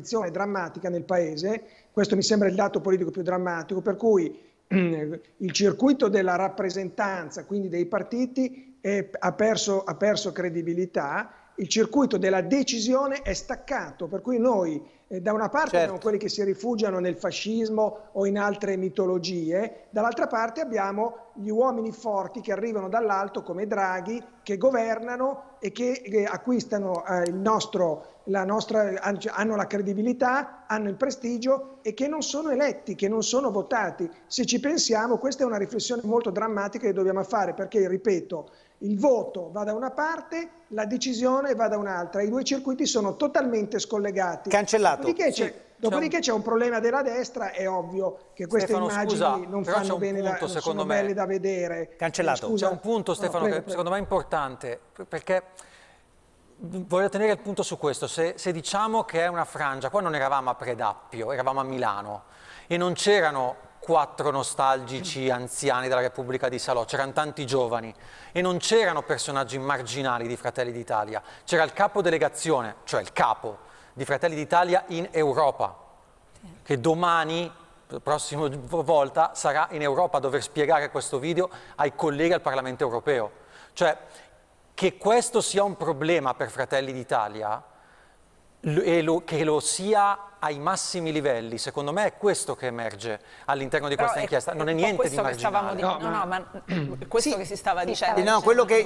descrizione drammatica nel paese, questo mi sembra il dato politico più drammatico, per cui il circuito della rappresentanza, quindi dei partiti, è, ha, perso, ha perso credibilità, il circuito della decisione è staccato, per cui noi eh, da una parte certo. abbiamo quelli che si rifugiano nel fascismo o in altre mitologie, dall'altra parte abbiamo gli uomini forti che arrivano dall'alto come Draghi, che governano e che, che eh, acquistano eh, nostro, la nostra, hanno la credibilità, hanno il prestigio e che non sono eletti, che non sono votati. Se ci pensiamo, questa è una riflessione molto drammatica che dobbiamo fare perché, ripeto, il voto va da una parte, la decisione va da un'altra. I due circuiti sono totalmente scollegati. Cancellato. Dopodiché, sì, c'è, dopodiché un... c'è, un... problema della destra, è ovvio che queste Stefano, immagini scusa, non fanno bene punto, da, non sono me... belle da vedere. Cancellato. Scusa. C'è un punto Stefano no, prego, che secondo me è importante perché voglio tenere il punto su questo, se, se diciamo che è una frangia, qua non eravamo a Predappio, eravamo a Milano e non c'erano quattro nostalgici anziani della Repubblica di Salò, c'erano tanti giovani e non c'erano personaggi marginali di Fratelli d'Italia, c'era il capo delegazione, cioè il capo, di Fratelli d'Italia in Europa, che domani, la prossima volta, sarà in Europa a dover spiegare questo video ai colleghi al Parlamento europeo. Cioè, che questo sia un problema per Fratelli d'Italia e lo, che lo sia ai massimi livelli, secondo me è questo che emerge all'interno di questa è, inchiesta, non è niente di marginale. Che di... No, no, no, ma questo sì, che si stava sì, dicendo. No, quello che